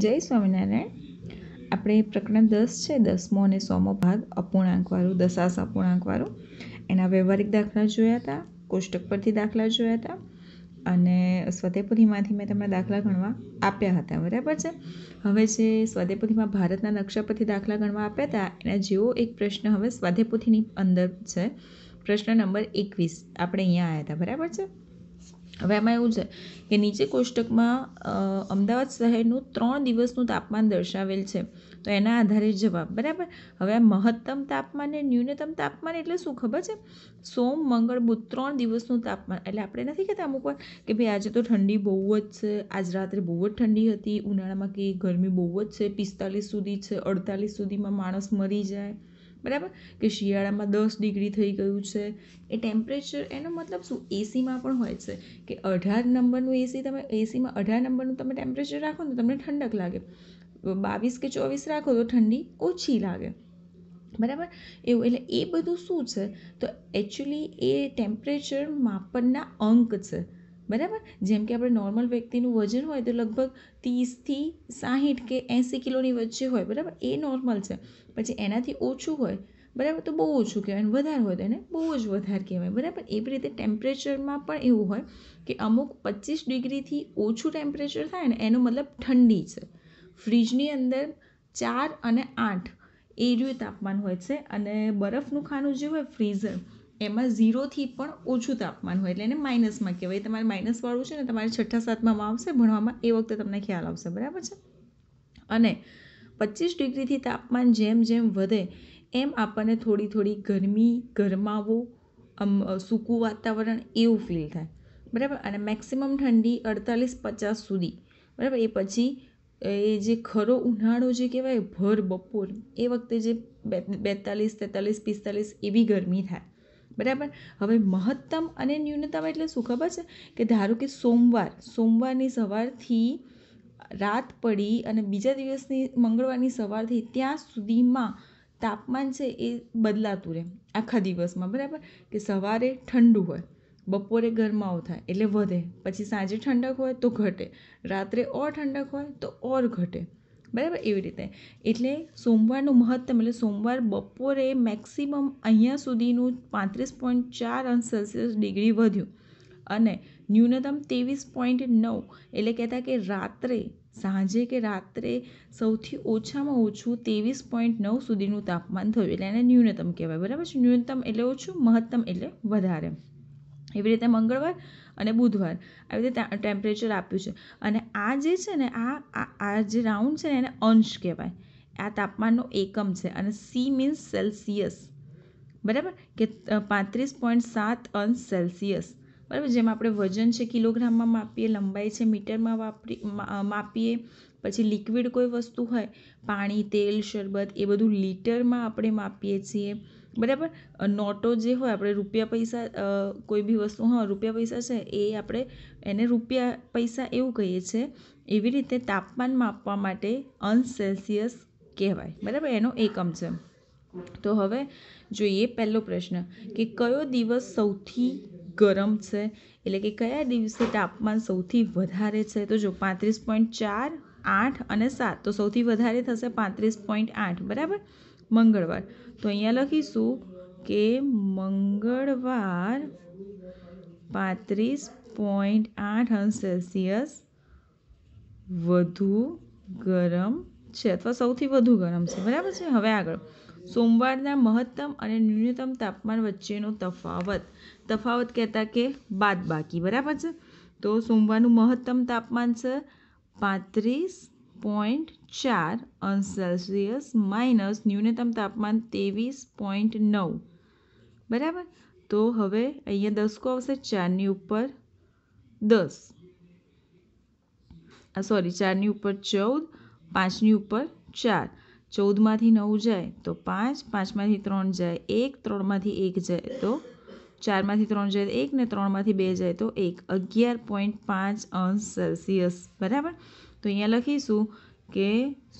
જય સ્વામિનારાયણ આપણે પ્રકરણ દસ છે દસમો અને સોમો ભાગ અપૂર્ણાંકવાળું દશાસ અપૂર્ણાંકવાળું એના વ્યવહારિક દાખલા જોયા હતા કોષ્ટક પરથી દાખલા જોયા હતા અને સ્વદેપુરીમાંથી મેં તમને દાખલા ગણવા આપ્યા હતા બરાબર છે હવે જે સ્વદેપુરીમાં ભારતના નકશા પરથી દાખલા ગણવા આપ્યા હતા એના જેવો એક પ્રશ્ન હવે સ્વાધેપુથીની અંદર છે પ્રશ્ન નંબર એકવીસ આપણે અહીંયા આવ્યા હતા બરાબર છે હવે આમાં એવું છે કે નીચે કોષ્ટકમાં અમદાવાદ શહેરનું ત્રણ દિવસનું તાપમાન દર્શાવેલ છે તો એના આધારે જવાબ બરાબર હવે આ મહત્તમ તાપમાન ને ન્યૂનતમ તાપમાન એટલે શું ખબર છે સોમ મંગળ બુધ ત્રણ દિવસનું તાપમાન એટલે આપણે નથી કહેતા અમુક વાર કે ભાઈ આજે તો ઠંડી બહુ જ છે આજ રાત્રે બહુ જ ઠંડી હતી ઉનાળામાં કે ગરમી બહુ જ છે પિસ્તાલીસ સુધી છે અડતાલીસ સુધીમાં માણસ મરી જાય બરાબર કે શિયાળામાં દસ ડિગ્રી થઈ ગયું છે એ ટેમ્પરેચર એનો મતલબ શું એસીમાં પણ હોય છે કે અઢાર નંબરનું એસી તમે એસીમાં અઢાર નંબરનું તમે ટેમ્પરેચર રાખો ને તમને ઠંડક લાગે બાવીસ કે ચોવીસ રાખો તો ઠંડી ઓછી લાગે બરાબર એવું એટલે એ બધું શું છે તો એકચ્યુઅલી એ ટેમ્પરેચર માપનના અંક છે બરાબર જેમ કે આપણે નોર્મલ વ્યક્તિનું વજન હોય તો લગભગ ત્રીસથી સાહીઠ કે એંસી કિલોની વચ્ચે હોય બરાબર એ નોર્મલ છે પછી એનાથી ઓછું હોય બરાબર તો બહુ ઓછું કહેવાય અને વધારે હોય તો એને બહુ જ વધારે કહેવાય બરાબર એવી રીતે ટેમ્પરેચરમાં પણ એવું હોય કે અમુક પચીસ ડિગ્રીથી ઓછું ટેમ્પરેચર થાય ને એનો મતલબ ઠંડી છે ફ્રીજની અંદર ચાર અને આઠ એ રહ્યું તાપમાન હોય છે અને બરફનું ખાનું જે હોય ફ્રીઝર એમાં ઝીરોથી પણ ઓછું તાપમાન હોય એટલે એને માઇનસમાં કહેવાય તમારે માઇનસવાળું છે ને તમારે છઠ્ઠા સાતમાં આવશે ભણવામાં એ વખતે તમને ખ્યાલ આવશે બરાબર છે અને પચીસ ડિગ્રીથી તાપમાન જેમ જેમ વધે એમ આપણને થોડી થોડી ગરમી ગરમાવો આમ સૂકું વાતાવરણ એવું ફીલ થાય બરાબર અને મેક્સિમમ ઠંડી અડતાલીસ પચાસ સુધી બરાબર એ પછી એ જે ખરો ઉનાળો જે કહેવાય ભર બપોર એ વખતે જે બેતાલીસ તેતાલીસ પિસ્તાલીસ એવી ગરમી થાય બરાબર હવે મહત્તમ અને ન્યૂનતમ એટલે શું ખબર છે કે ધારો કે સોમવાર સોમવારની સવારથી રાત પડી અને બીજા દિવસની મંગળવારની સવારથી ત્યાં સુધીમાં તાપમાન છે એ બદલાતું રહે આખા દિવસમાં બરાબર કે સવારે ઠંડુ હોય બપોરે ગરમાવો થાય એટલે વધે પછી સાંજે ઠંડક હોય તો ઘટે રાત્રે ઓર ઠંડક હોય તો ઓર ઘટે બરાબર એવી રીતે એટલે સોમવારનું મહત્તમ એટલે સોમવાર બપોરે મેક્સિમમ અહીંયા સુધીનું પાંત્રીસ પોઈન્ટ ચાર અંશ સેલ્સિયસ ડિગ્રી વધ્યું અને ન્યૂનતમ ત્રેવીસ પોઈન્ટ નવ એટલે કહેતા કે રાત્રે સાંજે કે રાત્રે સૌથી ઓછામાં ઓછું ત્રેવીસ પોઈન્ટ નવ સુધીનું તાપમાન થયું એટલે એને ન્યૂનતમ કહેવાય બરાબર છે ન્યૂનતમ એટલે ઓછું મહત્તમ એટલે વધારે એવી રીતે મંગળવાર અને બુધવાર આવી રીતે ટેમ્પરેચર આપ્યું છે અને આ જે છે ને આ આ જે રાઉન્ડ છે ને એને અંશ કહેવાય આ તાપમાનનો એકમ છે અને સી મીન્સ સેલ્સિયસ બરાબર કે પાંત્રીસ પોઈન્ટ સાત અંશ સેલ્સિયસ બરાબર જેમ આપણે વજન છે કિલોગ્રામમાં માપીએ લંબાઈ છે મીટરમાં વાપરી માપીએ પછી લિક્વિડ કોઈ વસ્તુ હોય પાણી તેલ શરબત એ બધું લીટરમાં આપણે માપીએ છીએ બરાબર નોટો જે હોય આપણે રૂપિયા પૈસા કોઈ બી વસ્તુ હા રૂપિયા પૈસા છે એ આપણે એને રૂપિયા પૈસા એવું કહીએ છીએ એવી રીતે તાપમાન માપવા માટે અનસેલ્સિયસ કહેવાય બરાબર એનો એકમ છે તો હવે જોઈએ પહેલો પ્રશ્ન કે કયો દિવસ સૌથી ગરમ છે એટલે કે કયા દિવસે તાપમાન સૌથી વધારે છે તો જો પાંત્રીસ પોઈન્ટ ચાર આઠ અને સાત તો સૌથી વધારે થશે પાંત્રીસ પોઈન્ટ આઠ બરાબર મંગળવાર તો અહીંયા લખીશું કે મંગળવાર પાંત્રીસ પોઈન્ટ આઠ અંશ સેલ્સિયસ વધુ ગરમ છે અથવા સૌથી વધુ ગરમ છે બરાબર છે હવે આગળ સોમવારના મહત્તમ અને ન્યૂનતમ તાપમાન વચ્ચેનો તફાવત તફાવત કહેતા કે બાદ બાકી બરાબર છે તો સોમવારનું મહત્તમ તાપમાન છે પાંત્રીસ પોઈન્ટ ચાર અંશ સેલ્સિયસ માઇનસ ન્યૂનતમ તાપમાન ત્રેવીસ પોઈન્ટ નવ બરાબર તો હવે અહીંયા દસકો આવશે ચારની ઉપર દસ આ સોરી ચારની ઉપર ચૌદ પાંચની ઉપર ચાર ચૌદમાંથી નવ જાય તો પાંચ પાંચમાંથી ત્રણ જાય એક ત્રણમાંથી એક જાય તો ચારમાંથી ત્રણ જાય એક ને ત્રણમાંથી બે જાય તો એક અગિયાર પોઈન્ટ પાંચ અંશ સેલ્સિયસ બરાબર તો અહીંયા લખીશું કે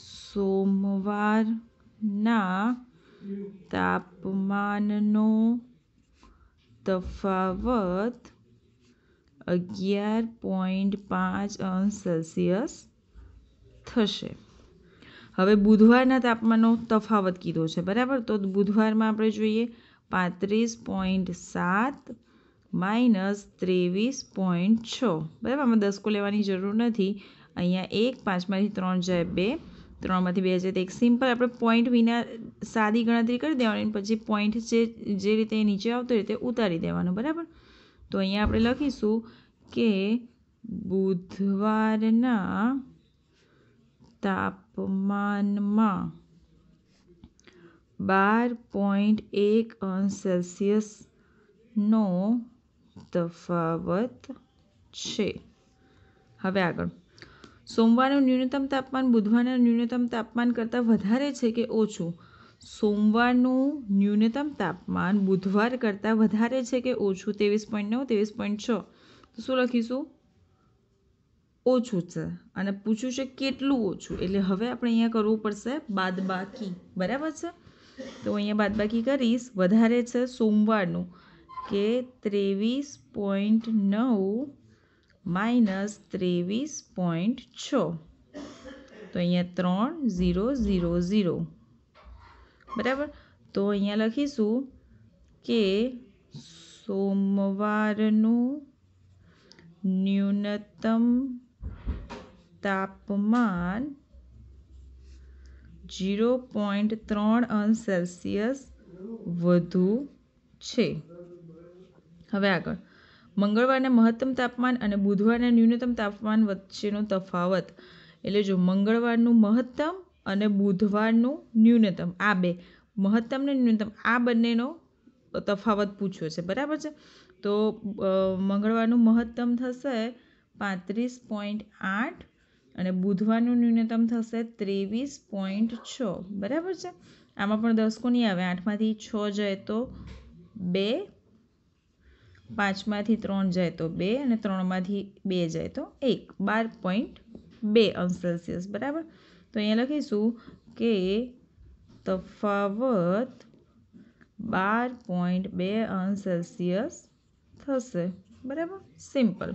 સોમવારના તાપમાનનો તફાવત અગિયાર પોઈન્ટ પાંચ અંશ સેલ્સિયસ થશે હવે બુધવારના તાપમાનનો તફાવત કીધો છે બરાબર તો બુધવારમાં આપણે જોઈએ પાંત્રીસ પોઈન્ટ સાત માઇનસ ત્રેવીસ પોઈન્ટ છ બરાબર આમાં દસકો લેવાની જરૂર નથી અહીંયા એક પાંચમાંથી ત્રણ જાય બે ત્રણમાંથી બે જાય તો એક સિમ્પલ આપણે પોઈન્ટ વિના સાદી ગણતરી કરી દેવાની પછી પોઈન્ટ જે જે રીતે નીચે આવતો રીતે ઉતારી દેવાનો બરાબર તો અહીંયા આપણે લખીશું કે બુધવારના તાપમાનમાં બાર પોઈન્ટ એક અંશ સેલ્સિયસનો તફાવત છે હવે આગળ સોમવારનું ન્યૂનતમ તાપમાન બુધવારના ન્યૂનતમ તાપમાન કરતાં વધારે છે કે ઓછું સોમવારનું ન્યૂનતમ તાપમાન બુધવાર કરતાં વધારે છે કે ઓછું ત્રેવીસ પોઈન્ટ નવ ત્રેવીસ પોઈન્ટ છ તો શું લખીશું ઓછું છે અને પૂછ્યું છે કેટલું ઓછું એટલે હવે આપણે અહીંયા કરવું પડશે બાદબાકી બરાબર છે તો અહીંયા બાદબાકી કરીશ વધારે છે સોમવારનું કે ત્રેવીસ પોઈન્ટ નવ માઇનસ ત્રેવીસ પોઈન્ટ છ તો અહીંયા ત્રણ ઝીરો ઝીરો ઝીરો બરાબર તો અહીંયા લખીશું કે સોમવારનું ન્યૂનતમ તાપમાન જીરો પોઈન્ટ ત્રણ અંશ સેલ્સિયસ વધુ છે હવે આગળ મંગળવારને મહત્તમ તાપમાન અને બુધવારના ન્યૂનતમ તાપમાન વચ્ચેનો તફાવત એટલે જો મંગળવારનું મહત્તમ અને બુધવારનું ન્યૂનતમ આ બે મહત્તમ ને ન્યૂનતમ આ બંનેનો તફાવત પૂછ્યો છે બરાબર છે તો મંગળવારનું મહત્તમ થશે પાંત્રીસ પોઈન્ટ આઠ અને બુધવારનું ન્યૂનતમ થશે ત્રેવીસ પોઈન્ટ છ બરાબર છે આમાં પણ દસકો નહીં આવે આઠમાંથી છ જાય તો બે પાંચમાંથી ત્રણ જાય તો બે અને ત્રણમાંથી બે જાય તો એક બાર પોઈન્ટ બે અંશ સેલ્સિયસ બરાબર તો અહીંયા લખીશું કે તફાવત બાર પોઈન્ટ બે અંશ સેલ્સિયસ થશે બરાબર સિમ્પલ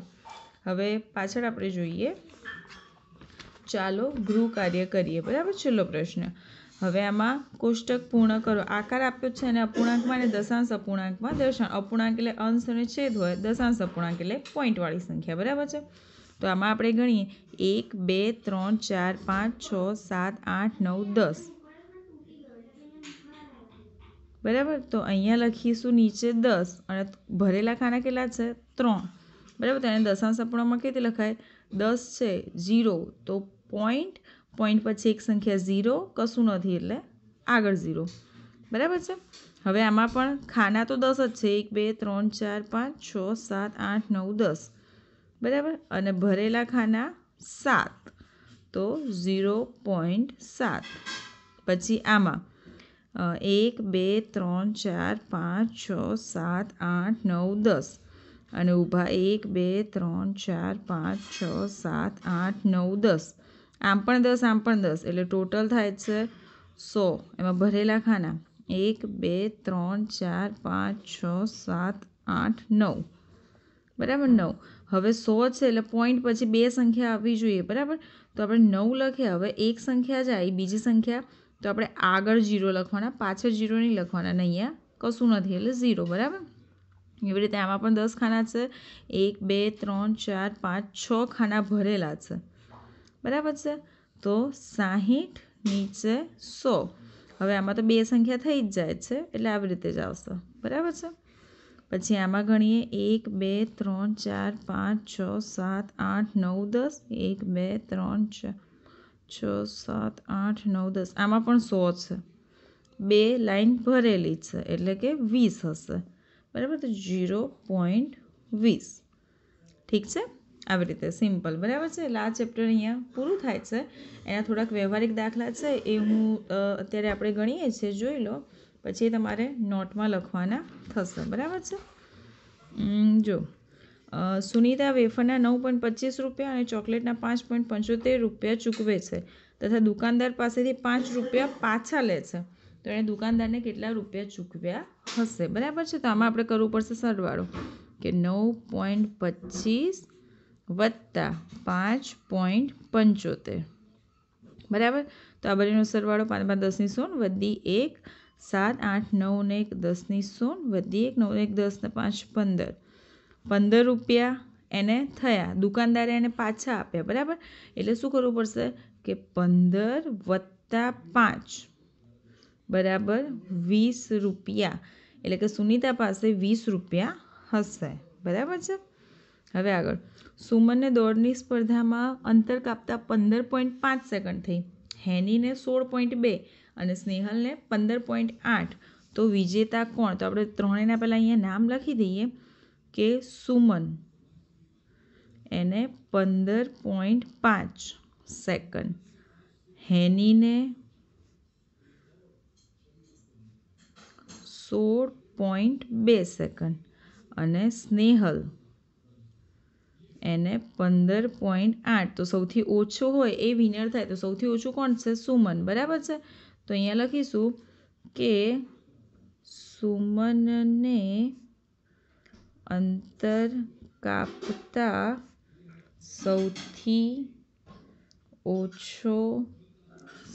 હવે પાછળ આપણે જોઈએ ચાલો ગૃહ કાર્ય કરીએ બરાબર છેલ્લો પ્રશ્ન હવે આમાં કોષ્ટક પૂર્ણ કરો આકાર આપ્યો છે અને અપૂર્ણાંકમાં અને દશાંશ અપૂર્ણાંકમાં દર્શન અપૂર્ણાંક એટલે અંશ અને છેદ હોય દશાંશ અપૂર્ણાંક એટલે પોઈન્ટવાળી સંખ્યા બરાબર છે તો આમાં આપણે ગણીએ એક બે ત્રણ ચાર પાંચ છ સાત આઠ નવ દસ બરાબર તો અહીંયા લખીશું નીચે દસ અને ભરેલા ખાના કેટલા છે ત્રણ બરાબર તો એને દશાંશ અપૂર્ણાંકમાં કેવી રીતે લખાય દસ છે ઝીરો તો પોઈન્ટ પોઈન્ટ પછી એક સંખ્યા ઝીરો કશું નથી એટલે આગળ ઝીરો બરાબર છે હવે આમાં પણ ખાના તો દસ જ છે એક બે ત્રણ ચાર પાંચ છ સાત આઠ નવ દસ બરાબર અને ભરેલા ખાના સાત તો ઝીરો પોઈન્ટ સાત પછી આમાં એક બે ત્રણ ચાર પાંચ છ સાત આઠ નવ દસ અને ઊભા એક બે ત્રણ ચાર પાંચ છ સાત આઠ નવ દસ આમ પણ દસ આમ પણ દસ એટલે ટોટલ થાય છે સો એમાં ભરેલા ખાના એક બે ત્રણ ચાર પાંચ છ સાત આઠ નવ બરાબર નવ હવે સો છે એટલે પોઈન્ટ પછી બે સંખ્યા આવવી જોઈએ બરાબર તો આપણે નવ લખ્યા હવે એક સંખ્યા જ આવી બીજી સંખ્યા તો આપણે આગળ જીરો લખવાના પાછળ જીરો નહીં લખવાના અહીંયા કશું નથી એટલે ઝીરો બરાબર એવી રીતે આમાં પણ દસ ખાના છે એક બે ત્રણ ચાર પાંચ છ ખાના ભરેલા છે બરાબર છે તો સાહીઠ નીચે સો હવે આમાં તો બે સંખ્યા થઈ જ જાય છે એટલે આવી રીતે જ આવશે બરાબર છે પછી આમાં ગણીએ એક બે ત્રણ ચાર પાંચ છ સાત આઠ નવ દસ એક બે ત્રણ છ છ સાત આઠ નવ દસ આમાં પણ સો છે બે લાઈન ભરેલી છે એટલે કે વીસ હશે બરાબર તો ઝીરો પોઈન્ટ વીસ ઠીક છે આવી રીતે સિમ્પલ બરાબર છે એટલે આ ચેપ્ટર અહીંયા પૂરું થાય છે એના થોડાક વ્યવહારિક દાખલા છે એ હું અત્યારે આપણે ગણીએ છીએ જોઈ લો પછી તમારે નોટમાં લખવાના થશે બરાબર છે જો સુનિતા વેફરના નવ પોઈન્ટ પચીસ રૂપિયા અને ચોકલેટના પાંચ પોઈન્ટ પંચોતેર રૂપિયા ચૂકવે છે તથા દુકાનદાર પાસેથી પાંચ રૂપિયા પાછા લે છે તો એણે દુકાનદારને કેટલા રૂપિયા ચૂકવ્યા હશે બરાબર છે તો આમાં આપણે કરવું પડશે સરવાળો કે નવ પોઈન્ટ પચીસ વત્તા પાંચ પોઈન્ટ પંચોતેર બરાબર તો આ બંનેનો સરવાળો પાંચ પાંચ દસની સોન વધી એક સાત આઠ નવ ને એક દસની સોન વધી એક નવ એક દસ ને પાંચ પંદર પંદર રૂપિયા એને થયા દુકાનદારે એને પાછા આપ્યા બરાબર એટલે શું કરવું પડશે કે પંદર વત્તા પાંચ બરાબર વીસ રૂપિયા એટલે કે સુનિતા પાસે વીસ રૂપિયા હશે બરાબર છે હવે આગળ સુમનને દોડની સ્પર્ધામાં અંતર કાપતા પંદર પોઈન્ટ પાંચ સેકન્ડ થઈ હેનીને સોળ પોઈન્ટ બે અને સ્નેહલને પંદર પોઈન્ટ આઠ તો વિજેતા કોણ તો આપણે ત્રણેયના પહેલાં અહીંયા નામ લખી દઈએ કે સુમન એને પંદર પોઈન્ટ પાંચ સેકન્ડ હેનીને સોળ પોઈન્ટ બે સેકન્ડ અને સ્નેહલ એને પંદર પોઈન્ટ આઠ તો સૌથી ઓછો હોય એ વિનર થાય તો સૌથી ઓછું કોણ છે સુમન બરાબર છે તો અહીંયા લખીશું કે સુમનને અંતર કાપતા સૌથી ઓછો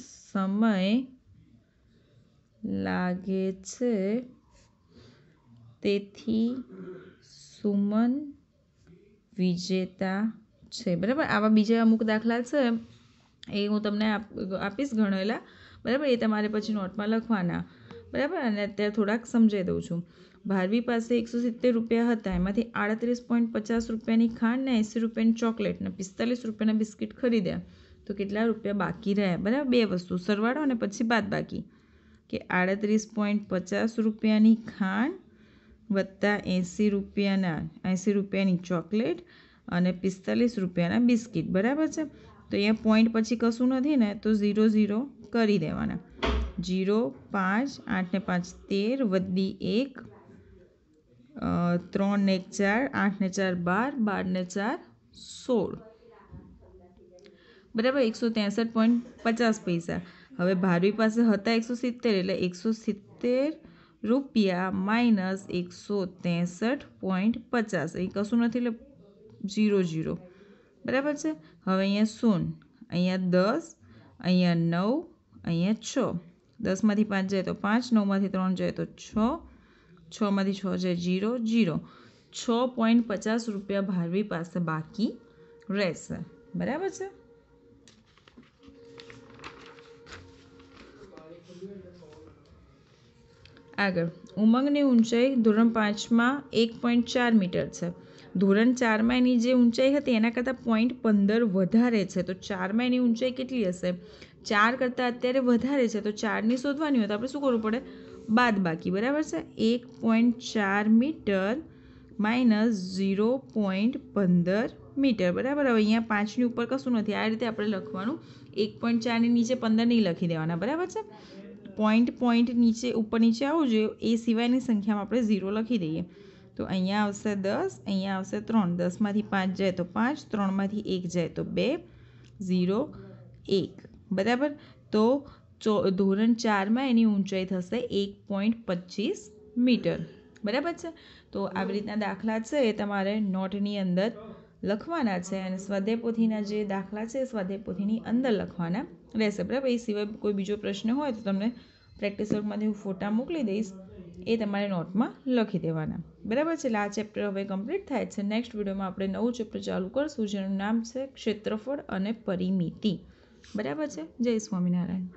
સમય લાગે છે તેથી સુમન વિજેતા છે બરાબર આવા બીજા અમુક દાખલા છે એ હું તમને આપીશ ગણેલા બરાબર એ તમારે પછી નોટમાં લખવાના બરાબર અને અત્યારે થોડાક સમજાવી દઉં છું ભારવી પાસે એકસો સિત્તેર રૂપિયા હતા એમાંથી આડત્રીસ પોઈન્ટ પચાસ રૂપિયાની ખાંડ ને એંસી રૂપિયાની ચોકલેટ ને પિસ્તાલીસ રૂપિયાના બિસ્કિટ ખરીદ્યા તો કેટલા રૂપિયા બાકી રહ્યા બરાબર બે વસ્તુ સરવાળો અને પછી બાદ બાકી કે આડત્રીસ પોઈન્ટ પચાસ રૂપિયાની ખાંડ વત્તા એંસી રૂપિયાના એંસી રૂપિયાની ચોકલેટ અને પિસ્તાલીસ રૂપિયાના બિસ્કિટ બરાબર છે તો અહીંયા પોઈન્ટ પછી કશું નથી ને તો ઝીરો ઝીરો કરી દેવાના ઝીરો પાંચ આઠને પાંચ તેર વધી એક ત્રણ ને ચાર આઠને ચાર બાર બારને ચાર સોળ બરાબર એકસો ત્રેસઠ પોઈન્ટ પચાસ પૈસા હવે ભારવી પાસે હતા એકસો સિત્તેર એટલે એકસો સિત્તેર રૂપિયા માઇનસ એકસો ત્રેસઠ પોઈન્ટ પચાસ અહીં કશું નથી એટલે ઝીરો ઝીરો બરાબર છે હવે અહીંયા શૂન અહીંયા દસ અહીંયા નવ અહીંયા છ દસમાંથી પાંચ જાય તો પાંચ નવમાંથી ત્રણ જાય તો છ છમાંથી છ જાય જીરો જીરો છ પોઈન્ટ પચાસ રૂપિયા ભારવી પાસે બાકી રહેશે બરાબર છે આગળ ઉમંગની ઊંચાઈ ધોરણ પાંચમાં એક પોઈન્ટ ચાર મીટર છે ધોરણ ચારમાં એની જે ઊંચાઈ હતી એના કરતાં પોઈન્ટ પંદર વધારે છે તો ચારમાં એની ઊંચાઈ કેટલી હશે ચાર કરતાં અત્યારે વધારે છે તો ચારની શોધવાની હોય તો આપણે શું કરવું પડે બાદ બાકી બરાબર છે એક પોઈન્ટ ચાર મીટર માઇનસ ઝીરો પોઈન્ટ પંદર મીટર બરાબર હવે અહીંયા પાંચની ઉપર કશું નથી આ રીતે આપણે લખવાનું એક પોઈન્ટ ચારની નીચે પંદર નહીં લખી દેવાના બરાબર છે પોઈન્ટ પોઈન્ટ નીચે ઉપર નીચે આવવું જોઈએ એ સિવાયની સંખ્યામાં આપણે ઝીરો લખી દઈએ તો અહીંયા આવશે દસ અહીંયા આવશે ત્રણ દસમાંથી પાંચ જાય તો પાંચ ત્રણમાંથી એક જાય તો બે ઝીરો એક બરાબર તો ચો ધોરણ ચારમાં એની ઊંચાઈ થશે એક પોઈન્ટ પચીસ મીટર બરાબર છે તો આવી રીતના દાખલા છે એ તમારે નોટની અંદર લખવાના છે અને સ્વાધ્યાય પોથીના જે દાખલા છે સ્વાધ્યાય પોથીની અંદર લખવાના રહેશે બરાબર એ સિવાય કોઈ બીજો પ્રશ્ન હોય તો તમને પ્રેક્ટિસ વર્કમાંથી હું ફોટા મોકલી દઈશ એ તમારે નોટમાં લખી દેવાના બરાબર છે એટલે આ ચેપ્ટર હવે કમ્પ્લીટ થાય છે નેક્સ્ટ વિડીયોમાં આપણે નવું ચેપ્ટર ચાલુ કરશું જેનું નામ છે ક્ષેત્રફળ અને પરિમિતિ બરાબર છે જય સ્વામિનારાયણ